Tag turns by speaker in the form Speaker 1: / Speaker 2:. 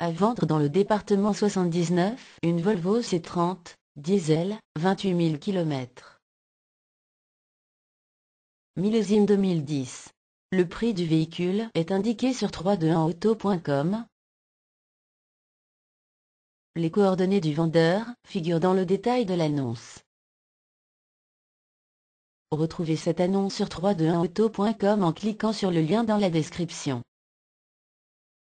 Speaker 1: À vendre dans le département 79, une Volvo C30, diesel, 28 000 km. Millésime 2010. Le prix du véhicule est indiqué sur 321auto.com.
Speaker 2: Les coordonnées du vendeur figurent dans le détail de l'annonce. Retrouvez cette annonce sur 321auto.com en cliquant sur le lien dans la description.